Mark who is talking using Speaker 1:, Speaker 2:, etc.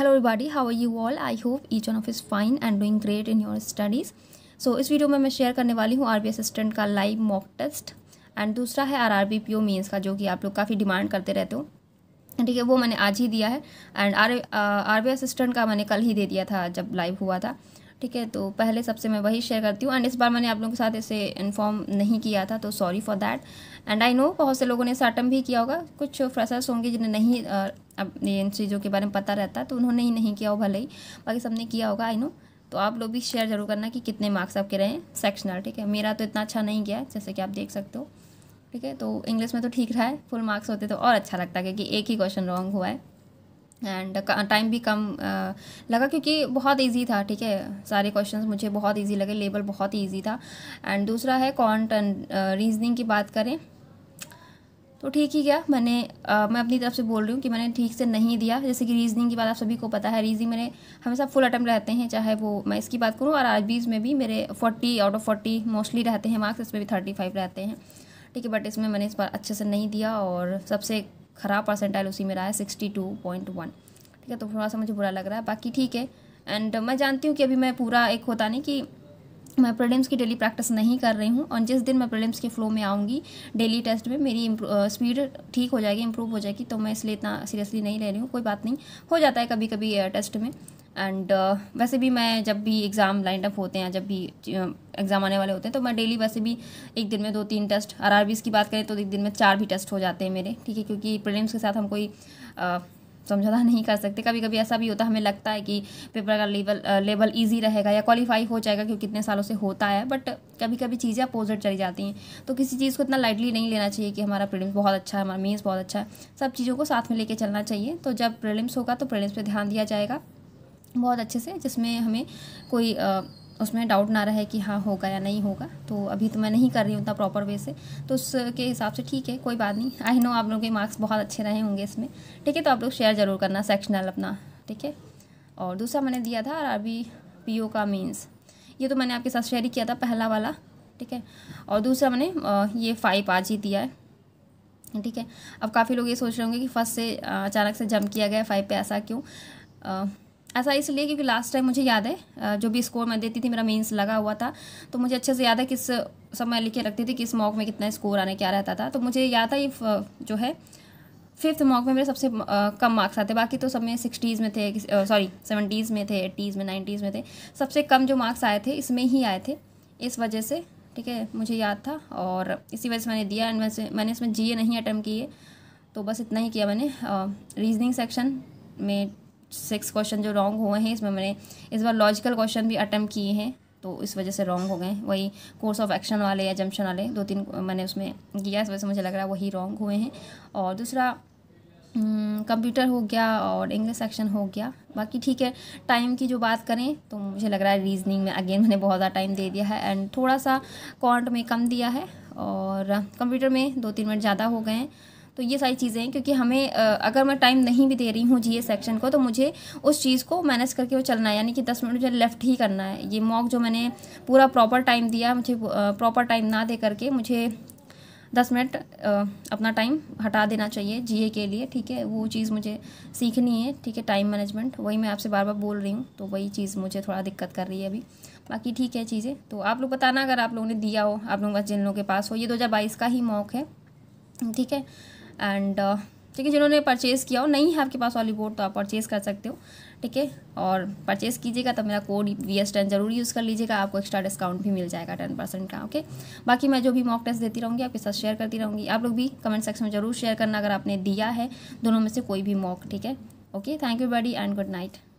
Speaker 1: hello everybody how are you all I hope each one of is fine and doing great in your studies so इस video में मैं share करने वाली हूँ R assistant का live mock test and दूसरा है R R B P O mains का जो कि आप लोग काफ़ी डिमांड करते रहते हो ठीक है वो मैंने आज ही दिया है and R R B assistant का मैंने कल ही दे दिया था जब लाइव हुआ था ठीक है तो पहले सबसे मैं वही शेयर करती हूँ एंड इस बार मैंने आप लोगों के साथ इसे इन्फॉर्म नहीं किया था तो sorry for that and I know बहुत से लोगों ने इसे अटम्प भी किया होगा कुछ फ्रेशर्स होंगे जिन्हें नहीं uh, अब इन चीज़ों के बारे में पता रहता तो उन्होंने ही नहीं किया हो भले ही बाकी सबने किया होगा आई नो तो आप लोग भी शेयर जरूर करना कि कितने मार्क्स आपके रहे सेक्शनल ठीक है मेरा तो इतना अच्छा नहीं गया है जैसे कि आप देख सकते हो ठीक है तो इंग्लिश में तो ठीक रहा है फुल मार्क्स होते तो और अच्छा लगता क्योंकि एक ही क्वेश्चन रॉन्ग हुआ है एंड टाइम भी कम लगा क्योंकि बहुत इजी था ठीक है सारे क्वेश्चंस मुझे बहुत इजी लगे लेबल बहुत ही ईजी था एंड दूसरा है कॉन्ट रीजनिंग की बात करें तो ठीक ही गया मैंने आ, मैं अपनी तरफ से बोल रही हूँ कि मैंने ठीक से नहीं दिया जैसे कि रीजनिंग की बात आप सभी को पता है रीजनिंग मेरे हमेशा फुल अटैम्प रहते हैं चाहे वो मैं इसकी बात करूँ और आर में भी मेरे forty out of forty mostly रहते हैं मार्क्स इसमें भी थर्टी फाइव रहते हैं ठीक है बट इसमें मैंने इस बार अच्छे से नहीं दिया और सबसे ख़राब परसेंटाइल उसी में रहा है सिक्सटी टू पॉइंट वन ठीक है तो थोड़ा सा मुझे बुरा लग रहा है बाकी ठीक है एंड मैं जानती हूँ कि अभी मैं पूरा एक होता नहीं कि मैं प्रीलिम्स की डेली प्रैक्टिस नहीं कर रही हूँ और जिस दिन मैं प्रीलिम्स के फ्लो में आऊँगी डेली टेस्ट में मेरी स्पीड ठीक हो जाएगी इंप्रूव हो जाएगी तो मैं इसलिए इतना सीरियसली नहीं ले रही हूँ कोई बात नहीं हो जाता है कभी कभी टेस्ट में एंड uh, वैसे भी मैं जब भी एग्ज़ाम लाइन अप होते हैं जब भी एग्ज़ाम आने वाले होते हैं तो मैं डेली वैसे भी एक दिन में दो तीन टेस्ट आर की बात करें तो एक दिन में चार भी टेस्ट हो जाते हैं मेरे ठीक है क्योंकि प्रेम्स के साथ हम कोई uh, समझौता तो नहीं कर सकते कभी कभी ऐसा भी होता है हमें लगता है कि पेपर का लेवल लेवल ईजी रहेगा या क्वालिफाई हो जाएगा क्योंकि कितने सालों से होता है बट कभी कभी चीज़ें अपोजिट चली जाती हैं तो किसी चीज़ को इतना लाइटली नहीं लेना चाहिए कि हमारा प्रेलिम्स बहुत अच्छा है हमारा मेन्स बहुत अच्छा है सब चीज़ों को साथ में लेके चलना चाहिए तो जब प्रिलिम्स होगा तो प्रेलिम्स पर ध्यान दिया जाएगा बहुत अच्छे से जिसमें हमें कोई उसमें डाउट ना रहे कि हाँ होगा या नहीं होगा तो अभी तो मैं नहीं कर रही हूँ उतना प्रॉपर वे से तो उसके हिसाब से ठीक है कोई बात नहीं आई नो आप लोगों के मार्क्स बहुत अच्छे रहे होंगे इसमें ठीक है तो आप लोग शेयर ज़रूर करना सेक्शनल अपना ठीक है और दूसरा मैंने दिया था अरबी पी ओ का मीन्स ये तो मैंने आपके साथ शेयर ही किया था पहला वाला ठीक है और दूसरा मैंने ये फाइव आज ही दिया है ठीक है अब काफ़ी लोग ये सोच रहे होंगे कि फर्स्ट से अचानक से जंप किया गया फाइव पे ऐसा क्यों ऐसा इसलिए क्योंकि लास्ट टाइम मुझे याद है जो भी स्कोर मैं देती थी मेरा मेंस लगा हुआ था तो मुझे अच्छे से याद है किस सब मैं लिख के रखती थी किस मॉक में कितना स्कोर आने क्या रहता था तो मुझे याद था ये जो है फिफ्थ मॉक में मेरे सबसे कम मार्क्स आते बाकी तो सब में सिक्सटीज़ में थे सॉरी सेवेंटीज़ में थे एट्टीज़ में नाइन्टीज़ में थे सबसे कम जो मार्क्स आए थे इसमें ही आए थे इस वजह से ठीक है मुझे याद था और इसी वजह से मैंने दिया एंड वैसे मैंने इसमें जी नहीं अटैम्प किए तो बस इतना ही किया मैंने रीजनिंग सेक्शन में सिक्स क्वेश्चन जो रॉन्ग हुए हैं इसमें मैंने इस बार लॉजिकल क्वेश्चन भी अटैम्प्ट किए हैं तो इस वजह से रॉन्ग हो गए वही कोर्स ऑफ एक्शन वाले या जम्पशन वाले दो तीन मैंने उसमें किया इस वजह से मुझे लग रहा है वही रॉन्ग हुए हैं और दूसरा हम्म, कंप्यूटर हो गया और इंग्लिश सेक्शन हो गया बाकी ठीक है टाइम की जो बात करें तो मुझे लग रहा है रीजनिंग में अगेन मैंने बहुत ज़्यादा टाइम दे दिया है एंड थोड़ा सा कॉन्ट में कम दिया है और कंप्यूटर में दो तीन मिनट ज़्यादा हो गए हैं तो ये सारी चीज़ें हैं क्योंकि हमें अगर मैं टाइम नहीं भी दे रही हूँ जी सेक्शन को तो मुझे उस चीज़ को मैनेज करके वो चलना है यानी कि दस मिनट मुझे लेफ्ट ही करना है ये मॉक जो मैंने पूरा प्रॉपर टाइम दिया मुझे प्रॉपर टाइम ना दे करके मुझे दस मिनट अपना टाइम हटा देना चाहिए जीए के लिए ठीक है वो चीज़ मुझे सीखनी है ठीक है टाइम मैनेजमेंट वही मैं आपसे बार बार बोल रही हूँ तो वही चीज़ मुझे थोड़ा दिक्कत कर रही है अभी बाकी ठीक है चीज़ें तो आप लोग बताना अगर आप लोगों ने दिया हो आप लोगों का जिन लोगों के पास हो ये दो का ही मॉक है ठीक है एंड uh, ठीक है जिन्होंने परचेज़ किया हो नहीं है आपके पास वाली बोर्ड तो आप परचेज़ कर सकते हो ठीक है और परचेज़ कीजिएगा तब मेरा कोड वी एस टेन जरूर यूज़ कर लीजिएगा आपको एक्स्ट्रा डिस्काउंट भी मिल जाएगा टेन परसेंट का ओके बाकी मैं जो भी मॉक टेस्ट देती रहूँगी आपके साथ शेयर करती रहूँगी आप लोग भी कमेंट सेक्शन में जरूर शेयर करना अगर आपने दिया है दोनों में से कोई भी मॉक ठीक है okay thank you buddy and good night